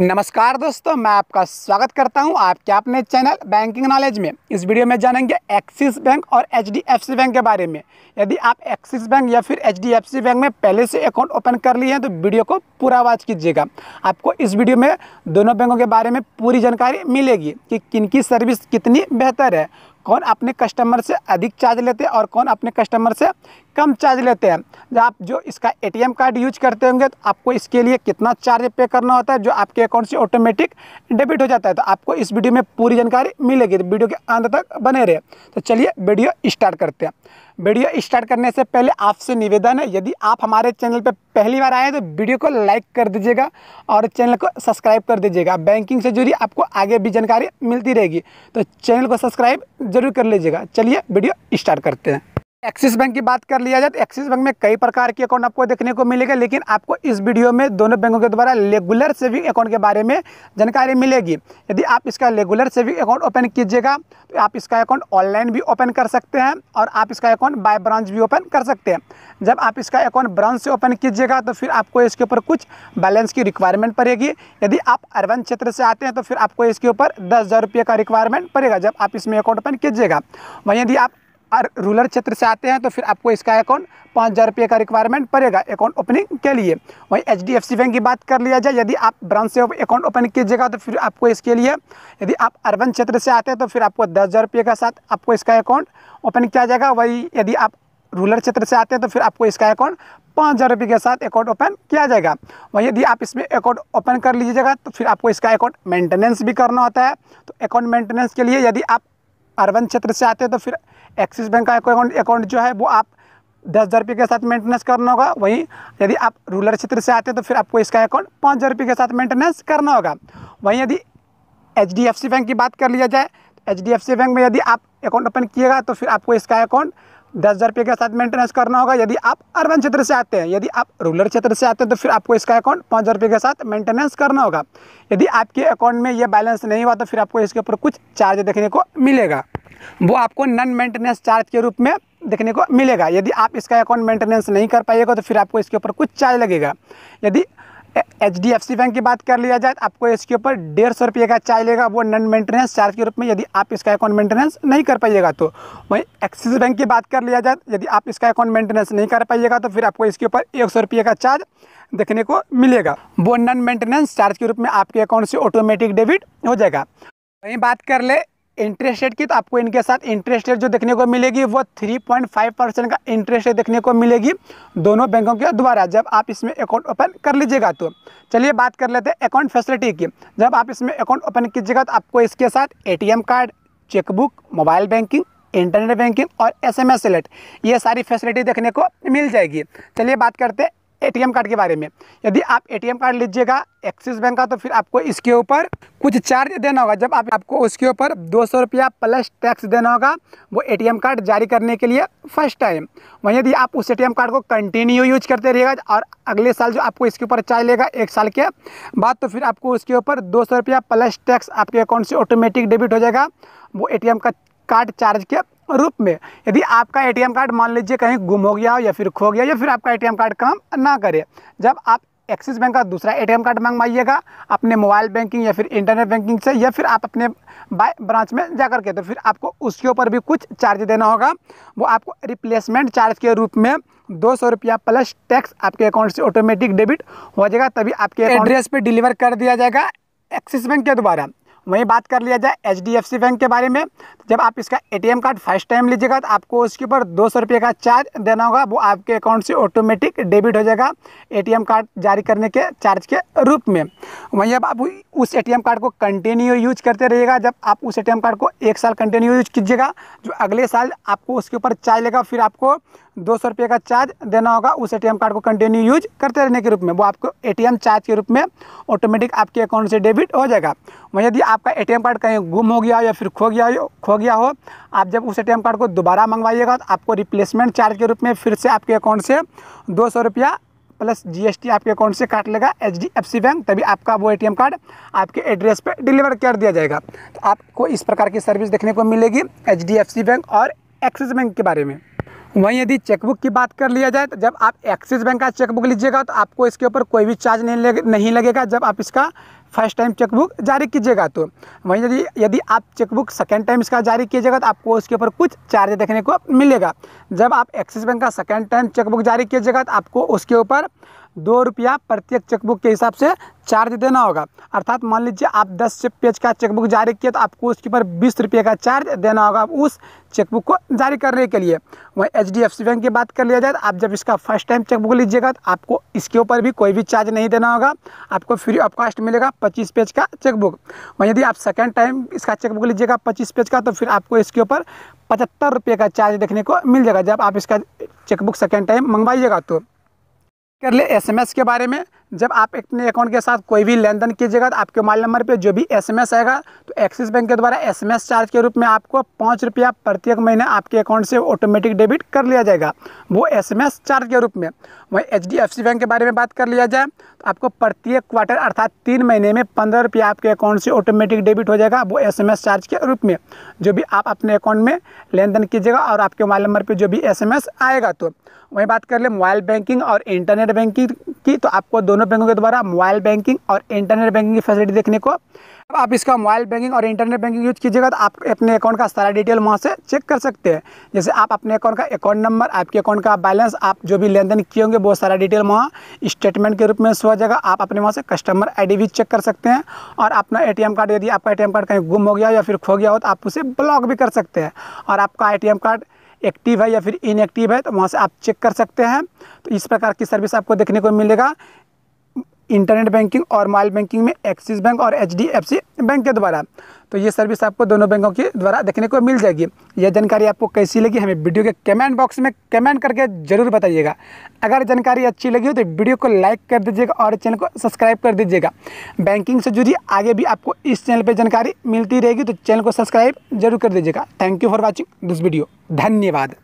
नमस्कार दोस्तों मैं आपका स्वागत करता हूं आपके अपने चैनल बैंकिंग नॉलेज में इस वीडियो में जानेंगे एक्सिस बैंक और एच बैंक के बारे में यदि आप एक्सिस बैंक या फिर एच बैंक में पहले से अकाउंट ओपन कर लिए हैं तो वीडियो को पूरा वॉच कीजिएगा आपको इस वीडियो में दोनों बैंकों के बारे में पूरी जानकारी मिलेगी कि किन की सर्विस कितनी बेहतर है कौन अपने कस्टमर से अधिक चार्ज लेते हैं और कौन अपने कस्टमर से कम चार्ज लेते हैं जब आप जो इसका एटीएम कार्ड यूज करते होंगे तो आपको इसके लिए कितना चार्ज पे करना होता है जो आपके अकाउंट से ऑटोमेटिक डेबिट हो जाता है तो आपको इस वीडियो में पूरी जानकारी मिलेगी तो वीडियो के अंत तक बने रहे तो चलिए वीडियो स्टार्ट करते हैं वीडियो स्टार्ट करने से पहले आपसे निवेदन है यदि आप हमारे चैनल पर पहली बार आए तो वीडियो को लाइक कर दीजिएगा और चैनल को सब्सक्राइब कर दीजिएगा बैंकिंग से जुड़ी आपको आगे भी जानकारी मिलती रहेगी तो चैनल को सब्सक्राइब जरूर कर लीजिएगा चलिए वीडियो स्टार्ट करते हैं एक्सिस बैंक की बात कर लिया जाए तो एक्सिस बैंक में कई प्रकार के अकाउंट आपको देखने को मिलेगा लेकिन आपको इस वीडियो में दोनों बैंकों के द्वारा रेगुलर सेविंग अकाउंट के बारे में जानकारी मिलेगी यदि आप इसका रेगुलर सेविंग अकाउंट ओपन कीजिएगा तो आप इसका अकाउंट ऑनलाइन भी ओपन कर सकते हैं और आप इसका अकाउंट बाय ब्रांच भी ओपन कर सकते हैं जब आप इसका अकाउंट ब्रांच से ओपन कीजिएगा तो फिर आपको इसके ऊपर कुछ बैलेंस की रिक्वायरमेंट पड़ेगी यदि आप अर्बन क्षेत्र से आते हैं तो फिर आपको इसके ऊपर दस का रिक्वायरमेंट पड़ेगा जब आप इसमें अकाउंट ओपन कीजिएगा वहीं यदि आप और रूलर क्षेत्र से आते हैं तो फिर आपको इसका अकाउंट पाँच हज़ार रुपये का रिक्वायरमेंट पड़ेगा अकाउंट ओपनिंग के लिए वहीं H D F C bank की बात कर लिया जाए यदि आप ब्रांच से अकाउंट ओपन कीजिएगा तो फिर आपको इसके लिए यदि आप अर्बन क्षेत्र से आते हैं तो फिर आपको दस हज़ार रुपये का साथ आपको इसका अकाउंट ओपन किया जाएगा वही यदि आप रूलर क्षेत्र से आते हैं तो फिर आपको इसका अकाउंट पाँच हज़ार रुपये के साथ अकाउंट ओपन किया जाएगा वहीं यदि आप इसमें अकाउंट ओपन कर लीजिएगा तो फिर आपको इसका अकाउंट मेंटेनेंस भी करना होता है तो अकाउंट मेंटेनेंस के लिए यदि आप अर्बन क्षेत्र से आते हैं तो फिर एक्सिस बैंक का अकाउंट अकाउंट जो है वो आप दस हज़ार रुपये के साथ मेंटेनेंस करना होगा वहीं यदि आप रूरल क्षेत्र से आते हैं तो फिर आपको इसका अकाउंट पाँच हज़ार रुपये के साथ मेंटेनेंस करना होगा वहीं यदि एच बैंक की बात कर लिया जाए तो H D F C bank में यदि आप अकाउंट ओपन किएगा तो फिर आपको इसका अकाउंट दस हज़ार रुपये के साथ मेंटेनेंस करना होगा यदि आप अर्बन क्षेत्र से आते हैं यदि आप रूरल क्षेत्र से आते हैं तो फिर आपको इसका अकाउंट पाँच हज़ार रुपये के साथ मेंटेनेंस करना होगा यदि आपके अकाउंट में ये बैलेंस नहीं हुआ तो फिर आपको इसके ऊपर कुछ चार्ज देखने को मिलेगा वो आपको नन मेंटेनेंस चार्ज के रूप में देखने को मिलेगा यदि आप इसका अकाउंट मेंटेनेंस नहीं कर पाइएगा तो फिर आपको इसके ऊपर कुछ चार्ज लगेगा यदि H D F C bank की बात कर लिया जाए तो आपको इसके ऊपर डेढ़ सौ रुपये का चार्ज लेगा वो नन मेंटेनेंस चार्ज के रूप में यदि आप इसका अकाउंट मेंटेनेंस नहीं कर पाइएगा तो वहीं एक्सिस बैंक की बात कर लिया जाए तो यदि आप इसका अकाउंट मेंटेनेंस नहीं कर पाइएगा तो फिर आपको इसके ऊपर एक सौ रुपये का चार्ज देखने को मिलेगा वो नन मेंटेनेंस चार्ज के रूप में आपके अकाउंट से ऑटोमेटिक डेबिट हो जाएगा वहीं बात कर ले इंटरेस्ट रेट की तो आपको इनके साथ इंटरेस्ट रेट जो देखने को मिलेगी वो 3.5 परसेंट का इंटरेस्ट रेट देखने को मिलेगी दोनों बैंकों के द्वारा जब आप इसमें अकाउंट ओपन कर लीजिएगा तो चलिए बात कर लेते हैं अकाउंट फैसिलिटी की जब आप इसमें अकाउंट ओपन कीजिएगा तो आपको इसके साथ A card chequebook mobile banking internet banking और एस एम ये सारी फैसिलिटी देखने को मिल जाएगी चलिए बात करते हैं एटीएम कार्ड के बारे में यदि आप एटीएम कार्ड लीजिएगा एक्सिस बैंक का तो फिर आपको इसके ऊपर कुछ चार्ज देना होगा जब आप आपको उसके ऊपर दो सौ रुपया प्लस टैक्स देना होगा वो एटीएम कार्ड जारी करने के लिए फर्स्ट टाइम वहीं यदि आप उस एटीएम कार्ड को कंटिन्यू यूज करते रहिएगा और अगले साल जो आपको इसके ऊपर चार्ज लेगा एक साल के बाद तो फिर आपको उसके ऊपर दो सौ रुपया प्लस टैक्स आपके अकाउंट से ऑटोमेटिक डेबिट हो जाएगा वो ए का कार्ड चार्ज के रूप में यदि आपका एटीएम कार्ड मान लीजिए कहीं गुम हो गया हो या फिर खो गया या फिर आपका एटीएम कार्ड काम ना करे जब आप एक्सिस बैंक का दूसरा एटीएम कार्ड मंगवाइएगा अपने मोबाइल बैंकिंग या फिर इंटरनेट बैंकिंग से या फिर आप अपने ब्रांच में जा कर के तो फिर आपको उसके ऊपर भी कुछ चार्ज देना होगा वो आपको रिप्लेसमेंट चार्ज के रूप में दो सौ रुपया प्लस टैक्स आपके अकाउंट से ऑटोमेटिक डेबिट हो जाएगा तभी आपके एड्रेस पर डिलीवर कर दिया जाएगा एक्सिस बैंक के द्वारा वहीं बात कर लिया जाए एच बैंक के बारे में तो जब आप इसका एम कार्ड फर्स्ट टाइम लीजिएगा तो आपको उसके ऊपर दो सौ रुपये का चार्ज देना होगा वो आपके अकाउंट से ऑटोमेटिक डेबिट हो जाएगा एम कार्ड जारी करने के चार्ज के रूप में वहीं अब आप उस एम कार्ड को कंटिन्यू यूज करते रहिएगा जब आप उस एम कार्ड को एक साल कंटिन्यू यूज कीजिएगा जो अगले साल आपको उसके ऊपर चार्ज लेगा फिर आपको दो सौ रुपये का चार्ज देना होगा उस एटीएम कार्ड को कंटिन्यू यूज करते रहने के रूप में वो आपको एटीएम चार्ज के रूप में ऑटोमेटिक आपके अकाउंट से डेबिट हो जाएगा वहीं यदि आप आपका एटीएम कार्ड कहीं गुम हो गया या फिर खो गया हो खो गया हो आप जब उस एटीएम कार्ड को दोबारा मंगवाइएगा तो आपको रिप्लेसमेंट चार्ज के रूप में फिर से आपके अकाउंट से दो सौ रुपया प्लस जीएसटी आपके अकाउंट से काट लेगा एच बैंक तभी आपका वो एटीएम कार्ड आपके एड्रेस पर डिलीवर कर दिया जाएगा तो आपको इस प्रकार की सर्विस देखने को मिलेगी एच बैंक और एक्सिस बैंक के बारे में वहीं यदि चेकबुक की बात कर लिया जाए तो जब आप एक्सिस बैंक का चेकबुक लीजिएगा तो आपको इसके ऊपर कोई भी चार्ज नहीं नहीं लगेगा जब आप इसका फर्स्ट टाइम चेकबुक जारी कीजिएगा तो वहीं यदि यदि आप चेकबुक सेकेंड टाइम इसका जारी कीजिएगा तो आपको उसके ऊपर कुछ चार्ज देखने को मिलेगा जब आप एक्सिस बैंक का सेकेंड टाइम चेकबुक जारी कीजिएगा तो आपको उसके ऊपर दो रुपया प्रत्येक चेकबुक के हिसाब से चार्ज देना होगा अर्थात मान लीजिए आप दस पेज का चेकबुक जारी किया तो आपको उसके ऊपर बीस रुपये का चार्ज देना होगा उस चेकबुक को जारी करने के लिए वहीं एच बैंक की बात कर लिया जाए तो आप जब इसका फर्स्ट टाइम चेकबुक लीजिएगा तो आपको इसके ऊपर भी कोई भी चार्ज नहीं देना होगा आपको फ्री ऑफ कॉस्ट मिलेगा पच्चीस पेज का चेकबुक वहीं यदि आप सेकेंड टाइम इसका चेकबुक लीजिएगा पच्चीस पेज का तो फिर आपको इसके ऊपर पचहत्तर रुपये का चार्ज देखने को मिल जाएगा जब आप इसका चेकबुक सेकेंड टाइम मंगवाइएगा तो कर ले एसएमएस के बारे में जब आप अपने अकाउंट के साथ कोई भी लेन देन कीजिएगा तो आपके मोबाइल नंबर पे जो भी एसएमएस आएगा तो एक्सिस बैंक के द्वारा एसएमएस चार्ज के रूप में आपको पाँच रुपया प्रत्येक महीने आपके अकाउंट से ऑटोमेटिक डेबिट कर लिया जाएगा वो एसएमएस चार्ज के रूप में वहीं एच बैंक के बारे में बात कर लिया जाए तो आपको प्रत्येक क्वार्टर अर्थात तीन महीने में पंद्रह रुपया आपके अकाउंट से ऑटोमेटिक डेबिट हो जाएगा वो एस चार्ज के रूप में जो भी आप अपने अकाउंट में लेन देन कीजिएगा और आपके मोबाइल नंबर पर जो भी एस आएगा तो वहीं बात कर ले मोबाइल बैंकिंग और इंटरनेट बैंकिंग की तो आपको दोनों बैंकों के द्वारा मोबाइल बैंकिंग और इंटरनेट बैंकिंग की फैसिलिटी देखने को अब आप इसका मोबाइल बैंकिंग और इंटरनेट बैंकिंग यूज कीजिएगा तो आप अपने अकाउंट का सारा डिटेल वहाँ से चेक कर सकते हैं जैसे आप अपने अकाउंट का अकाउंट नंबर आपके अकाउंट का बैलेंस आप जो भी लेन देन किए होंगे वो सारा डिटेल वहाँ स्टेटमेंट के रूप में सो जाएगा आप अपने वहाँ से कस्टमर आई भी चेक कर सकते हैं और अपना ए कार्ड यदि आपका ए कार्ड कहीं गुम हो गया या फिर खो गया हो तो आप उसे ब्लॉक भी कर सकते हैं और आपका ए कार्ड एक्टिव है या फिर इनएक्टिव है तो वहाँ से आप चेक कर सकते हैं तो इस प्रकार की सर्विस आपको देखने को मिलेगा इंटरनेट बैंकिंग और मोबाइल बैंकिंग में एक्सिस बैंक और एच बैंक के द्वारा तो ये सर्विस आपको दोनों बैंकों के द्वारा देखने को मिल जाएगी यह जानकारी आपको कैसी लगी हमें वीडियो के कमेंट बॉक्स में कमेंट करके जरूर बताइएगा अगर जानकारी अच्छी लगी हो तो वीडियो को लाइक कर दीजिएगा और चैनल को सब्सक्राइब कर दीजिएगा बैंकिंग से जुड़ी आगे भी आपको इस चैनल पर जानकारी मिलती रहेगी तो चैनल को सब्सक्राइब जरूर कर दीजिएगा thank you for watching this video धन्यवाद